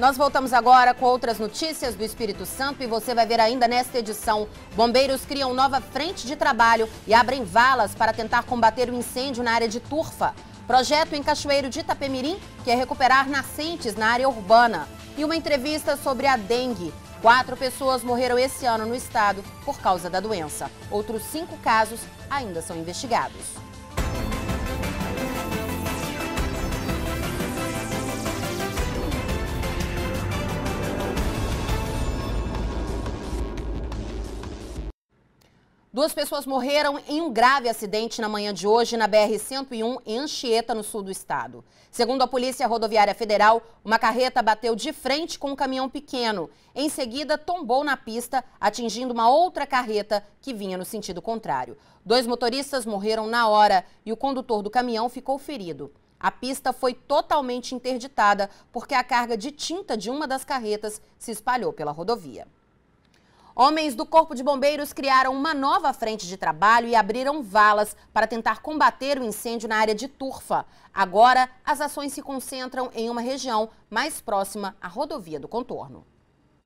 Nós voltamos agora com outras notícias do Espírito Santo e você vai ver ainda nesta edição. Bombeiros criam nova frente de trabalho e abrem valas para tentar combater o incêndio na área de Turfa. Projeto em Cachoeiro de Itapemirim quer é recuperar nascentes na área urbana. E uma entrevista sobre a dengue. Quatro pessoas morreram esse ano no estado por causa da doença. Outros cinco casos ainda são investigados. Duas pessoas morreram em um grave acidente na manhã de hoje na BR-101, em Anchieta, no sul do estado. Segundo a Polícia Rodoviária Federal, uma carreta bateu de frente com um caminhão pequeno. Em seguida, tombou na pista, atingindo uma outra carreta que vinha no sentido contrário. Dois motoristas morreram na hora e o condutor do caminhão ficou ferido. A pista foi totalmente interditada porque a carga de tinta de uma das carretas se espalhou pela rodovia. Homens do Corpo de Bombeiros criaram uma nova frente de trabalho e abriram valas para tentar combater o incêndio na área de Turfa. Agora, as ações se concentram em uma região mais próxima à rodovia do contorno.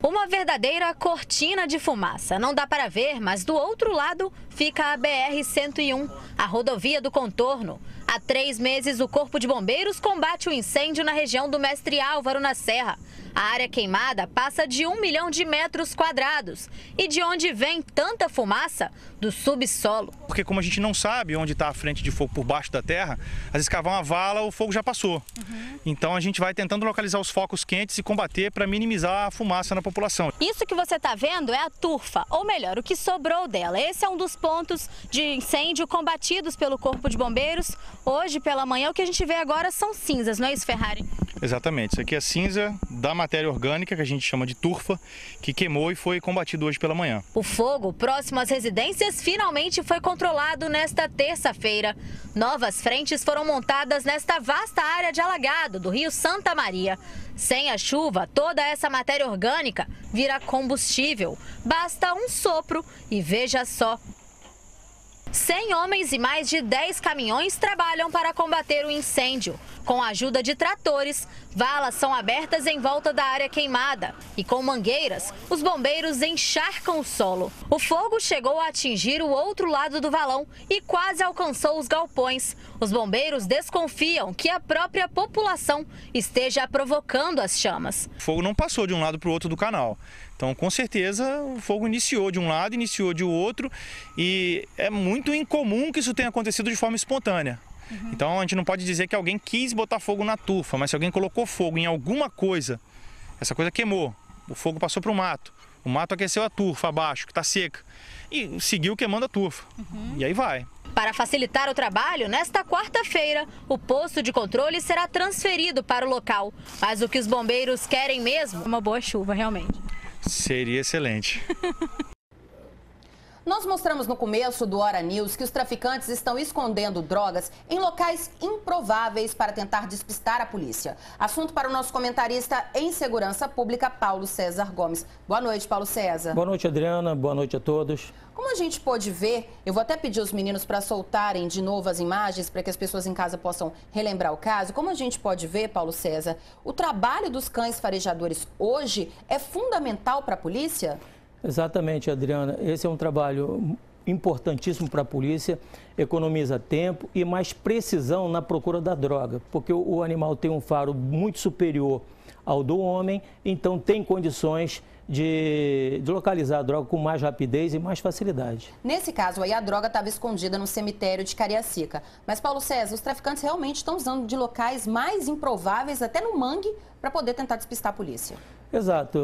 Uma verdadeira cortina de fumaça. Não dá para ver, mas do outro lado fica a BR-101, a rodovia do contorno. Há três meses, o Corpo de Bombeiros combate o incêndio na região do Mestre Álvaro, na Serra. A área queimada passa de um milhão de metros quadrados. E de onde vem tanta fumaça? Do subsolo. Porque como a gente não sabe onde está a frente de fogo por baixo da terra, às vezes cavar uma vala, o fogo já passou. Uhum. Então a gente vai tentando localizar os focos quentes e combater para minimizar a fumaça na população. Isso que você está vendo é a turfa, ou melhor, o que sobrou dela. Esse é um dos pontos de incêndio combatidos pelo Corpo de Bombeiros Hoje pela manhã, o que a gente vê agora são cinzas, não é isso, Ferrari? Exatamente. Isso aqui é cinza da matéria orgânica, que a gente chama de turfa, que queimou e foi combatido hoje pela manhã. O fogo próximo às residências finalmente foi controlado nesta terça-feira. Novas frentes foram montadas nesta vasta área de alagado do Rio Santa Maria. Sem a chuva, toda essa matéria orgânica vira combustível. Basta um sopro e veja só 100 homens e mais de 10 caminhões trabalham para combater o incêndio. Com a ajuda de tratores, Valas são abertas em volta da área queimada e com mangueiras, os bombeiros encharcam o solo. O fogo chegou a atingir o outro lado do valão e quase alcançou os galpões. Os bombeiros desconfiam que a própria população esteja provocando as chamas. O fogo não passou de um lado para o outro do canal. Então, com certeza, o fogo iniciou de um lado, iniciou de outro e é muito incomum que isso tenha acontecido de forma espontânea. Uhum. Então a gente não pode dizer que alguém quis botar fogo na tufa, mas se alguém colocou fogo em alguma coisa, essa coisa queimou, o fogo passou para o mato, o mato aqueceu a turfa abaixo, que está seca, e seguiu queimando a turfa. Uhum. E aí vai. Para facilitar o trabalho, nesta quarta-feira, o posto de controle será transferido para o local. Mas o que os bombeiros querem mesmo uma boa chuva, realmente. Seria excelente. Nós mostramos no começo do Hora News que os traficantes estão escondendo drogas em locais improváveis para tentar despistar a polícia. Assunto para o nosso comentarista em segurança pública, Paulo César Gomes. Boa noite, Paulo César. Boa noite, Adriana. Boa noite a todos. Como a gente pôde ver, eu vou até pedir os meninos para soltarem de novo as imagens para que as pessoas em casa possam relembrar o caso. Como a gente pode ver, Paulo César, o trabalho dos cães farejadores hoje é fundamental para a polícia? Exatamente, Adriana. Esse é um trabalho importantíssimo para a polícia, economiza tempo e mais precisão na procura da droga, porque o animal tem um faro muito superior ao do homem, então tem condições de, de, localizar a droga com mais rapidez e mais facilidade. Nesse caso aí, a droga estava escondida no cemitério de Cariacica. Mas, Paulo César, os traficantes realmente estão usando de locais mais improváveis, até no mangue, para poder tentar despistar a polícia. Exato.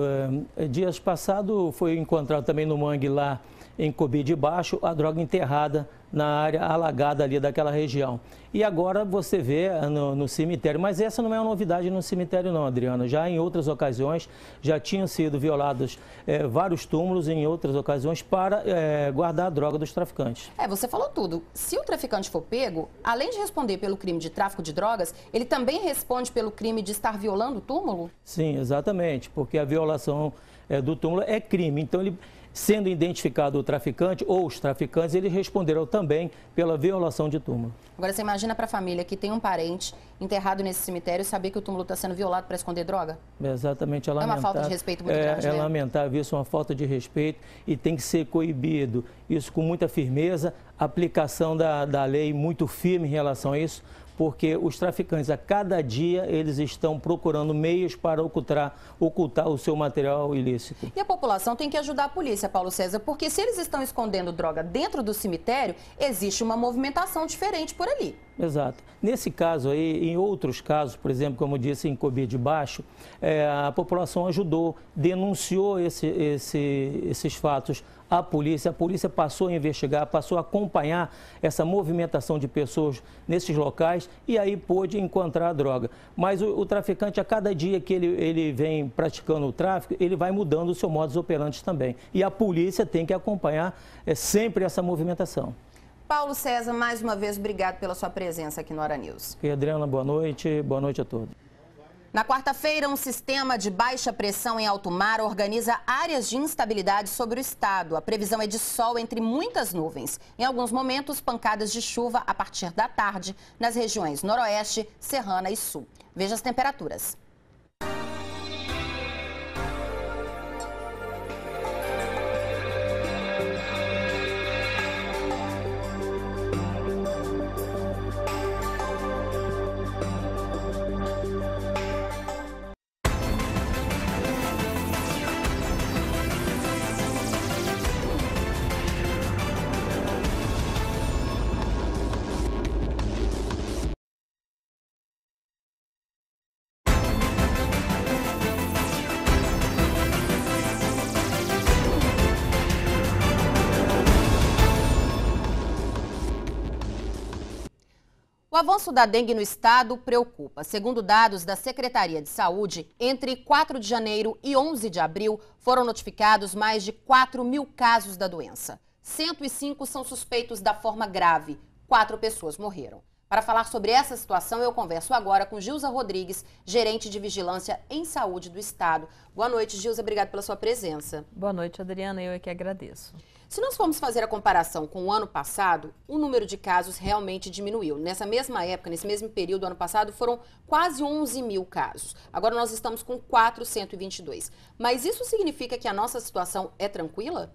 É, dias passado foi encontrado também no mangue lá em Cobi de Baixo a droga enterrada na área alagada ali daquela região. E agora você vê ah, no, no, cemitério, mas essa não é uma novidade no cemitério não, Adriano. Já em outras ocasiões já tinham sido violados é, vários túmulos em outras ocasiões para é, guardar a droga dos traficantes. É, você falou tudo. Se o traficante for pego, além de responder pelo crime de tráfico de drogas, ele também responde pelo crime de estar violando o túmulo? Sim, exatamente, porque a violação é, do túmulo é crime. Então ele Sendo identificado o traficante ou os traficantes, eles responderão também pela violação de túmulo. Agora, você imagina para a família que tem um parente enterrado nesse cemitério saber que o túmulo está sendo violado para esconder droga? É exatamente, é lamentável. É uma falta de respeito muito é, grande. É né? lamentável isso, é uma falta de respeito e tem que ser coibido. Isso com muita firmeza, aplicação da, da lei muito firme em relação a isso porque os traficantes, a cada dia, eles estão procurando meios para ocultar, ocultar o seu material ilícito. E a população tem que ajudar a polícia, Paulo César, porque se eles estão escondendo droga dentro do cemitério, existe uma movimentação diferente por ali. Exato. Nesse caso aí, em outros casos, por exemplo, como eu disse em Cobi de Baixo, é, a população ajudou, denunciou esse, esse, esses fatos à polícia, a polícia passou a investigar, passou a acompanhar essa movimentação de pessoas nesses locais e aí pôde encontrar a droga. Mas o, o traficante, a cada dia que ele, ele vem praticando o tráfico, ele vai mudando o seu modus operandi também. E a polícia tem que acompanhar é, sempre essa movimentação. Paulo César, mais uma vez, obrigado pela sua presença aqui no Hora News. E Adriana, boa noite. Boa noite a todos. Na quarta-feira, um sistema de baixa pressão em alto mar organiza áreas de instabilidade sobre o estado. A previsão é de sol entre muitas nuvens. Em alguns momentos, pancadas de chuva a partir da tarde nas regiões Noroeste, Serrana e Sul. Veja as temperaturas. avanço da dengue no estado preocupa. Segundo dados da Secretaria de Saúde, entre 4 de janeiro e 11 de abril foram notificados mais de 4 mil casos da doença. 105 são suspeitos da forma grave, quatro pessoas morreram. Para falar sobre essa situação, eu converso agora com Gilza Rodrigues, gerente de Vigilância em Saúde do Estado. Boa noite, Gilza. Obrigado pela sua presença. Boa noite, Adriana. Eu é que agradeço. Se nós formos fazer a comparação com o ano passado, o número de casos realmente diminuiu. Nessa mesma época, nesse mesmo período do ano passado, foram quase 11 mil casos. Agora nós estamos com 422. Mas isso significa que a nossa situação é tranquila?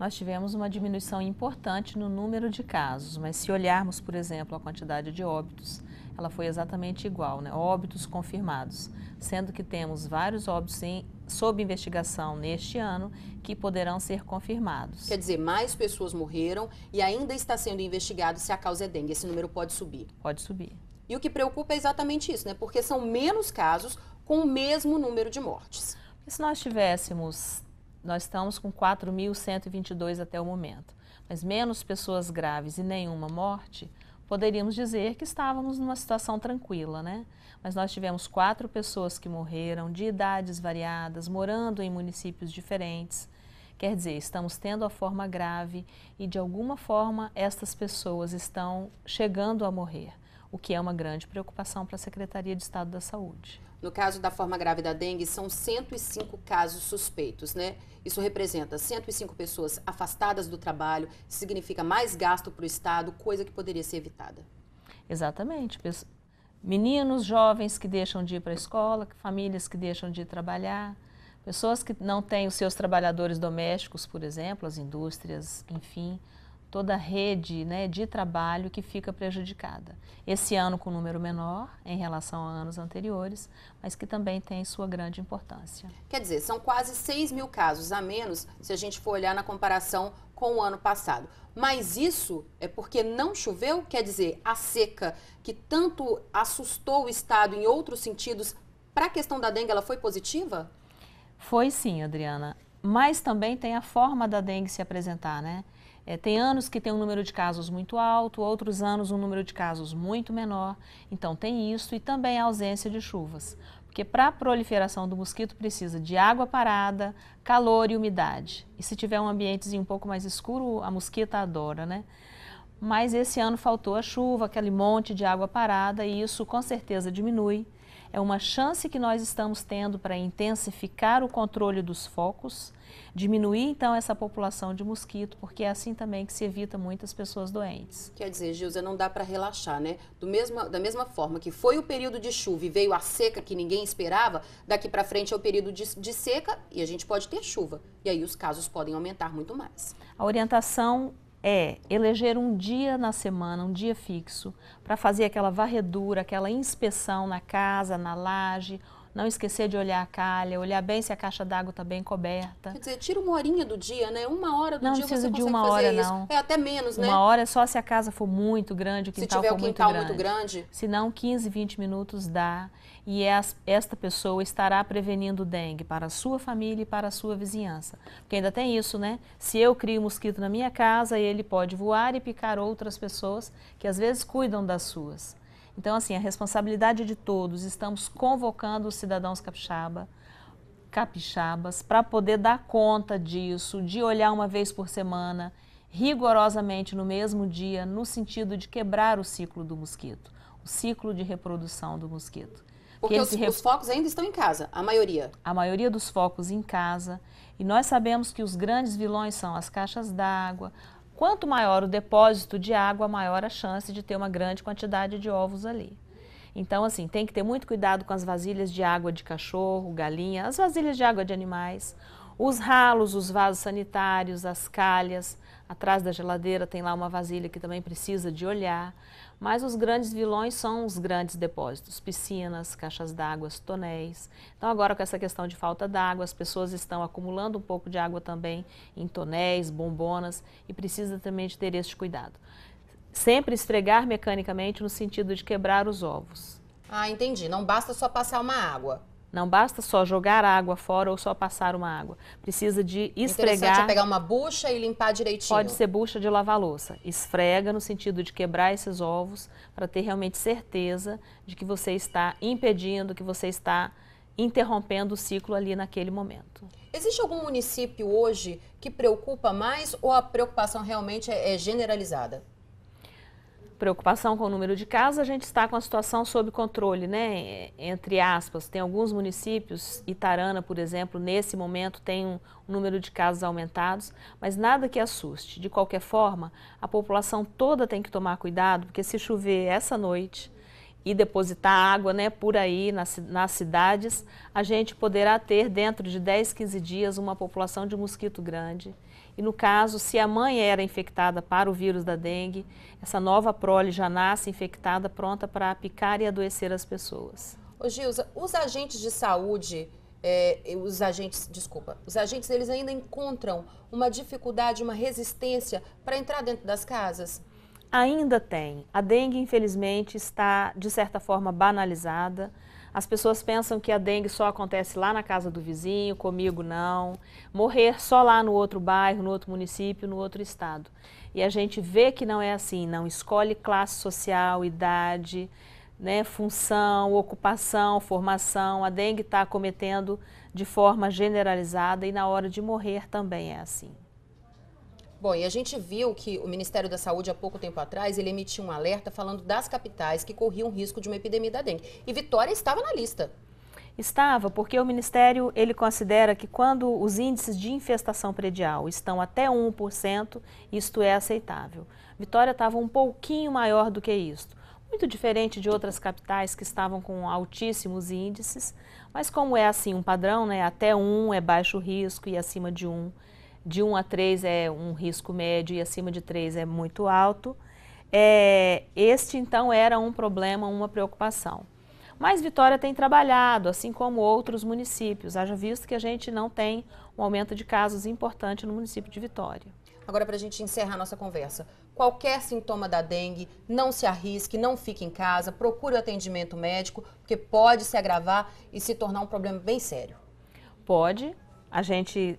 Nós tivemos uma diminuição importante no número de casos, mas se olharmos, por exemplo, a quantidade de óbitos, ela foi exatamente igual, né? óbitos confirmados, sendo que temos vários óbitos em sob investigação neste ano que poderão ser confirmados. Quer dizer, mais pessoas morreram e ainda está sendo investigado se a causa é dengue. Esse número pode subir. Pode subir. E o que preocupa é exatamente isso, né? Porque são menos casos com o mesmo número de mortes. Se nós tivéssemos, nós estamos com 4.122 até o momento, mas menos pessoas graves e nenhuma morte, poderíamos dizer que estávamos numa situação tranquila, né? Mas nós tivemos quatro pessoas que morreram, de idades variadas, morando em municípios diferentes. Quer dizer, estamos tendo a forma grave e, de alguma forma, estas pessoas estão chegando a morrer o que é uma grande preocupação para a Secretaria de Estado da Saúde. No caso da forma grave da dengue, são 105 casos suspeitos, né? Isso representa 105 pessoas afastadas do trabalho, significa mais gasto para o Estado, coisa que poderia ser evitada. Exatamente. Meninos, jovens que deixam de ir para a escola, famílias que deixam de ir trabalhar, pessoas que não têm os seus trabalhadores domésticos, por exemplo, as indústrias, enfim, toda a rede né, de trabalho que fica prejudicada. Esse ano com um número menor em relação a anos anteriores, mas que também tem sua grande importância. Quer dizer, são quase 6 mil casos a menos se a gente for olhar na comparação com o ano passado. Mas isso é porque não choveu? Quer dizer, a seca que tanto assustou o Estado em outros sentidos, para a questão da dengue, ela foi positiva? Foi sim, Adriana. Mas também tem a forma da dengue se apresentar, né? É, tem anos que tem um número de casos muito alto, outros anos um número de casos muito menor. Então tem isso e também a ausência de chuvas. Porque para a proliferação do mosquito precisa de água parada, calor e umidade. E se tiver um ambientezinho um pouco mais escuro, a mosquita adora, né? Mas esse ano faltou a chuva, aquele monte de água parada e isso com certeza diminui é uma chance que nós estamos tendo para intensificar o controle dos focos, diminuir então essa população de mosquito, porque é assim também que se evita muitas pessoas doentes. Quer dizer, Gilza, não dá para relaxar, né? Do mesmo, da mesma forma que foi o período de chuva e veio a seca que ninguém esperava, daqui para frente é o período de, de seca e a gente pode ter chuva. E aí os casos podem aumentar muito mais. A orientação é eleger um dia na semana, um dia fixo, para fazer aquela varredura, aquela inspeção na casa, na laje, não esquecer de olhar a calha, olhar bem se a caixa d'água está bem coberta. Quer dizer, tira uma horinha do dia, né? Uma hora do não, dia você de uma hora, isso. Não. É até menos, uma né? Uma hora é só se a casa for muito grande, o quintal se tiver for o quintal muito, grande. Se não, 15, 20 minutos dá. E esta pessoa estará prevenindo dengue para a sua família e para a sua vizinhança. Porque ainda tem isso, né? Se eu crio mosquito na minha casa, ele pode voar e picar outras pessoas que às vezes cuidam das suas. Então, assim, a responsabilidade de todos, estamos convocando os cidadãos capixaba, capixabas para poder dar conta disso, de olhar uma vez por semana, rigorosamente no mesmo dia, no sentido de quebrar o ciclo do mosquito, o ciclo de reprodução do mosquito. Porque os, os, focos ainda estão em casa, a maioria. A maioria dos focos em casa. E nós sabemos que os grandes vilões são as caixas d'água, Quanto maior o depósito de água, maior a chance de ter uma grande quantidade de ovos ali. Então, assim, tem que ter muito cuidado com as vasilhas de água de cachorro, galinha, as vasilhas de água de animais, os ralos, os vasos sanitários, as calhas, Atrás da geladeira tem lá uma vasilha que também precisa de olhar. Mas os grandes vilões são os grandes depósitos, piscinas, caixas d'água, tonéis. Então agora com essa questão de falta d'água, as pessoas estão acumulando um pouco de água também em tonéis, bombonas e precisa também de ter este cuidado. Sempre esfregar mecanicamente no sentido de quebrar os ovos. Ah, entendi. Não basta só passar uma água. Não basta só jogar água fora ou só passar uma água. Precisa de é esfregar. É pegar uma bucha e limpar direitinho. Pode ser bucha de lavar louça. Esfrega no sentido de quebrar esses ovos para ter realmente certeza de que você está impedindo, que você está interrompendo o ciclo ali naquele momento. Existe algum município hoje que preocupa mais ou a preocupação realmente é, é generalizada? preocupação com o número de casos, a gente está com a situação sob controle, né? Entre aspas, tem alguns municípios, Itarana, por exemplo, nesse momento tem um, um número de casos aumentados, mas nada que assuste. De qualquer forma, a população toda tem que tomar cuidado, porque se chover essa noite, e depositar água né, por aí nas, nas cidades, a gente poderá ter dentro de 10, 15 dias uma população de mosquito grande. E no caso, se a mãe era infectada para o vírus da dengue, essa nova prole já nasce infectada, pronta para picar e adoecer as pessoas. Ô Gilza, os agentes de saúde, é, os agentes, desculpa, os agentes eles ainda encontram uma dificuldade, uma resistência para entrar dentro das casas? ainda tem. A dengue, infelizmente, está de certa forma banalizada. As pessoas pensam que a dengue só acontece lá na casa do vizinho, comigo não. Morrer só lá no outro bairro, no outro município, no outro estado. E a gente vê que não é assim, não escolhe classe social, idade, né, função, ocupação, formação. A dengue está acometendo de forma generalizada e na hora de morrer também é assim. Bom, e a gente viu que o Ministério da Saúde, há pouco tempo atrás, ele emitiu um alerta falando das capitais que corriam risco de uma epidemia da dengue. E Vitória estava na lista. Estava, porque o Ministério ele considera que quando os índices de infestação predial estão até 1%, isto é aceitável. Vitória estava um pouquinho maior do que isto. Muito diferente de outras capitais que estavam com altíssimos índices, mas como é assim um padrão, né? até 1 é baixo risco e acima de 1 de 1 a 3 é um risco médio e acima de 3 é muito alto. É, este, então, era um problema, uma preocupação. Mas Vitória tem trabalhado, assim como outros municípios, haja visto que a gente não tem um aumento de casos importante no município de Vitória. Agora, para a gente encerrar a nossa conversa, qualquer sintoma da dengue, não se arrisque, não fique em casa, procure o atendimento médico, porque pode se agravar e se tornar um problema bem sério. Pode. A gente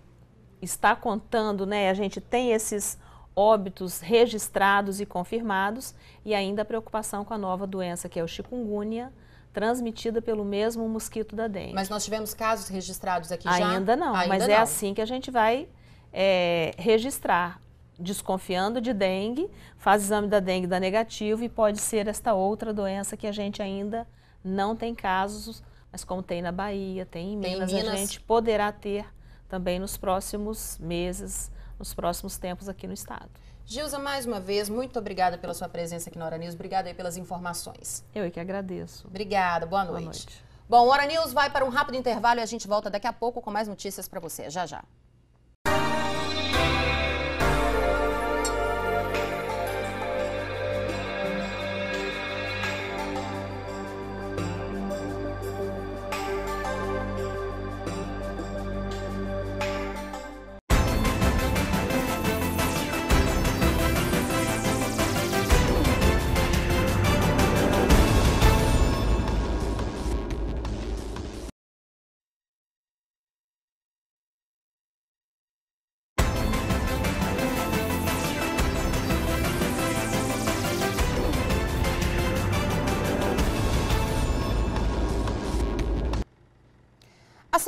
está contando, né? A gente tem esses óbitos registrados e confirmados e ainda a preocupação com a nova doença que é o chikungunya, transmitida pelo mesmo mosquito da dengue. Mas nós tivemos casos registrados aqui ainda já? Ainda não, ainda mas é não. é assim que a gente vai é, registrar. Desconfiando de dengue, faz exame da dengue da negativo e pode ser esta outra doença que a gente ainda não tem casos, mas como tem na Bahia, tem em Minas, tem em Minas. a gente poderá ter também nos próximos meses, nos próximos tempos aqui no Estado. Gilza, mais uma vez, muito obrigada pela sua presença aqui no Hora News. Obrigada aí pelas informações. Eu é que agradeço. Obrigada, boa noite. Boa noite. Bom, Hora News vai para um rápido intervalo e a gente volta daqui a pouco com mais notícias para você. Já, já.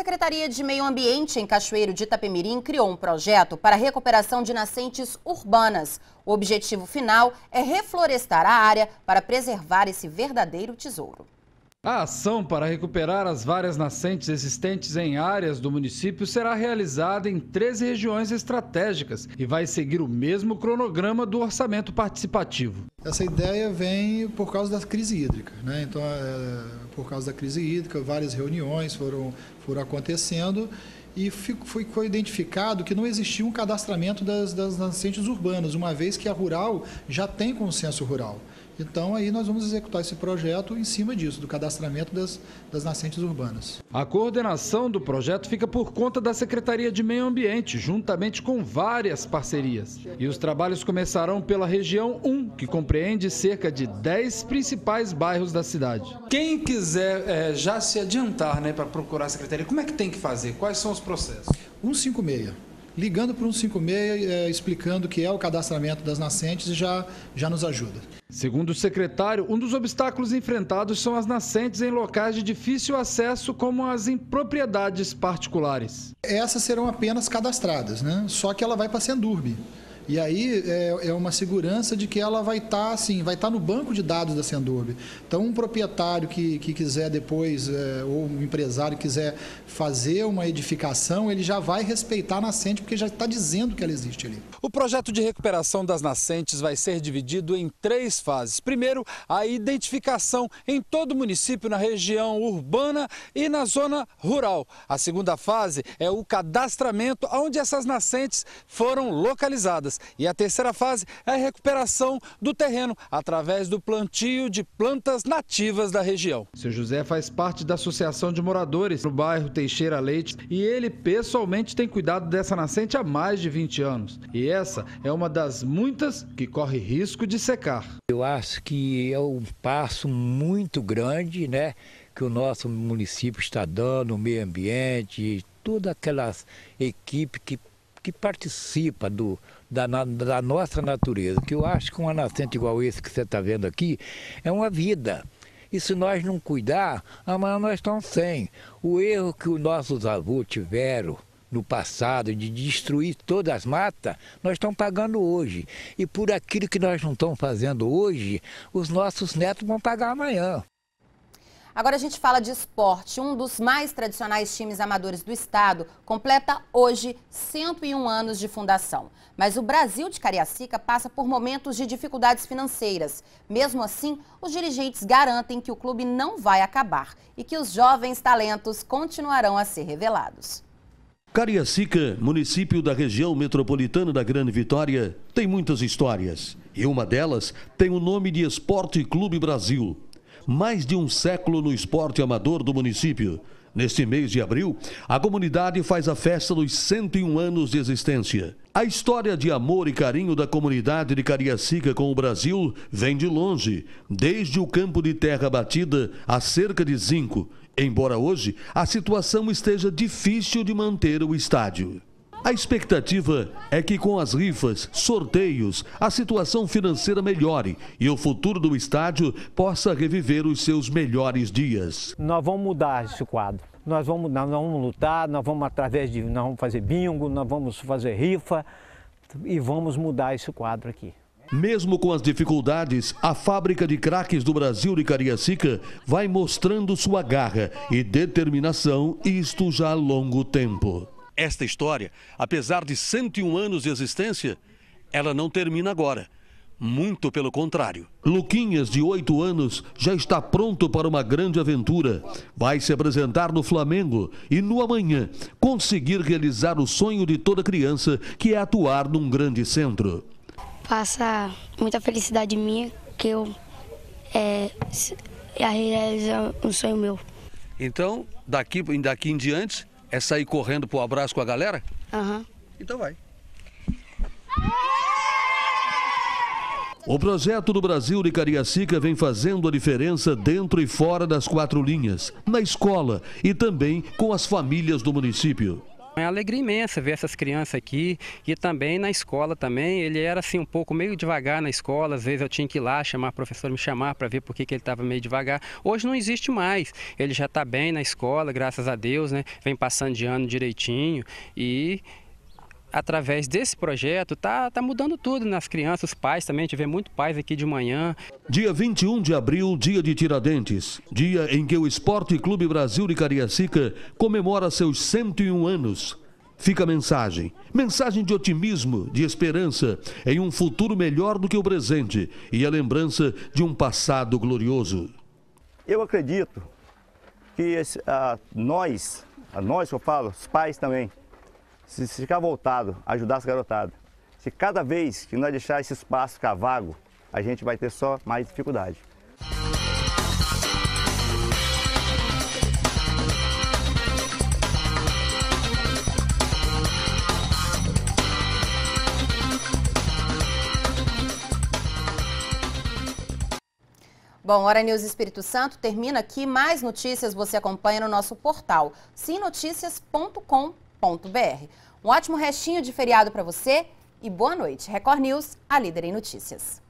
Secretaria de Meio Ambiente em Cachoeiro de Itapemirim criou um projeto para a recuperação de nascentes urbanas. O objetivo final é reflorestar a área para preservar esse verdadeiro tesouro. A ação para recuperar as várias nascentes existentes em áreas do município será realizada em 13 regiões estratégicas e vai seguir o mesmo cronograma do orçamento participativo. Essa ideia vem por causa da crise hídrica, né? Então, é, por causa da crise hídrica, várias reuniões foram, foram acontecendo e foi, foi identificado que não existia um cadastramento das, das nascentes urbanas, uma vez que a rural já tem consenso rural. Então, aí nós vamos executar esse projeto em cima disso, do cadastramento das, das nascentes urbanas. A coordenação do projeto fica por conta da Secretaria de Meio Ambiente, juntamente com várias parcerias. E os trabalhos começarão pela região 1, que compreende cerca de 10 principais bairros da cidade. Quem quiser é, já se adiantar né, para procurar a Secretaria, como é que tem que fazer? Quais são os processos? 156 ligando para o 156, é, explicando que é o cadastramento das nascentes e já, já nos ajuda. Segundo o secretário, um dos obstáculos enfrentados são as nascentes em locais de difícil acesso, como as em propriedades particulares. Essas serão apenas cadastradas, né? só que ela vai para a Sendurbe. E aí é, é, uma segurança de que ela vai estar tá, assim, vai estar tá no banco de dados da Sendurb. Então, um proprietário que, que quiser depois, é, ou um empresário que quiser fazer uma edificação, ele já vai respeitar a nascente, porque já está dizendo que ela existe ali. O projeto de recuperação das nascentes vai ser dividido em três fases. Primeiro, a identificação em todo o município, na região urbana e na zona rural. A segunda fase é o cadastramento onde essas nascentes foram localizadas. E a terceira fase é a recuperação do terreno através do plantio de plantas nativas da região. Seu José faz parte da Associação de Moradores no bairro Teixeira Leite e ele pessoalmente tem cuidado dessa nascente há mais de 20 anos. E essa é uma das muitas que corre risco de secar. Eu acho que é um passo muito grande, né? que o nosso município está dando, o meio ambiente, toda aquela equipe que que participa do, da, da nossa natureza, que eu acho que uma nascente igual esse que você está vendo aqui é uma vida. E se nós não cuidar, amanhã nós estamos sem. O erro que os nossos avós tiveram no passado de destruir todas as matas, nós estamos pagando hoje. E por aquilo que nós não estamos fazendo hoje, os nossos netos vão pagar amanhã. Agora a gente fala de esporte. Um dos mais tradicionais times amadores do estado completa hoje 101 anos de fundação. Mas o Brasil de Cariacica passa por momentos de dificuldades financeiras. Mesmo assim, os dirigentes garantem que o clube não vai acabar e que os jovens talentos continuarão a ser revelados. Cariacica, município da região metropolitana da Grande Vitória, tem muitas histórias. E uma delas tem o nome de Esporte Clube Brasil mais de um século no esporte amador do município. Neste mês de abril, a comunidade faz a festa dos 101 anos de existência. A história de amor e carinho da comunidade de Cariacica com o Brasil vem de longe, desde o campo de terra batida a cerca de zinco. embora hoje a situação esteja difícil de manter o estádio. A expectativa é que com as rifas, sorteios, a situação financeira melhore e o futuro do estádio possa reviver os seus melhores dias. Nós vamos mudar esse quadro. Nós vamos, nós vamos lutar, nós vamos através de, nós vamos fazer bingo, nós vamos fazer rifa e vamos mudar esse quadro aqui. Mesmo com as dificuldades, a fábrica de craques do Brasil de Cariacica vai mostrando sua garra e determinação, isto já há longo tempo. Esta história, apesar de 101 anos de existência, ela não termina agora. Muito pelo contrário. Luquinhas, de 8 anos, já está pronto para uma grande aventura. Vai se apresentar no Flamengo e, no amanhã, conseguir realizar o sonho de toda criança, que é atuar num grande centro. Passa muita felicidade minha, que eu é, realizo um sonho meu. Então, daqui, daqui em diante, é sair correndo pro abraço com a galera? Aham. Uhum. Então vai. O projeto do Brasil de Cariacica vem fazendo a diferença dentro e fora das quatro linhas, na escola e também com as famílias do município. É uma alegria imensa ver essas crianças aqui e também na escola também. Ele era assim um pouco meio devagar na escola, às vezes eu tinha que ir lá chamar o professor me chamar para ver por que, que ele estava meio devagar. Hoje não existe mais. Ele já está bem na escola, graças a Deus, né? Vem passando de ano direitinho e através desse projeto, tá, tá mudando tudo nas crianças, os pais também, a gente vê muito pais aqui de manhã. Dia 21 de abril, dia de Tiradentes, dia em que o Esporte Clube Brasil de Cariacica comemora seus 101 anos. Fica a mensagem, mensagem de otimismo, de esperança em um futuro melhor do que o presente e a lembrança de um passado glorioso. Eu acredito que esse, a, nós, a nós que eu falo, os pais também, se, se ficar voltado, ajudar as garotadas. Se cada vez que nós deixar esse espaço ficar vago, a gente vai ter só mais dificuldade. Bom, Hora News Espírito Santo termina aqui. Mais notícias você acompanha no nosso portal sinoticias.com.br. Um ótimo restinho de feriado para você e boa noite. Record News, a líder em notícias.